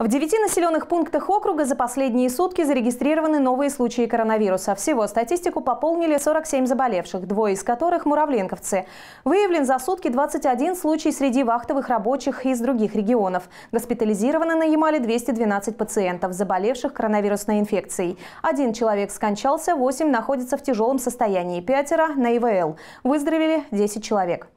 В девяти населенных пунктах округа за последние сутки зарегистрированы новые случаи коронавируса. Всего статистику пополнили 47 заболевших, двое из которых – муравленковцы. Выявлен за сутки 21 случай среди вахтовых рабочих из других регионов. Госпитализированы на Ямале 212 пациентов, заболевших коронавирусной инфекцией. Один человек скончался, 8 находятся в тяжелом состоянии, пятеро – на ИВЛ. Выздоровели 10 человек.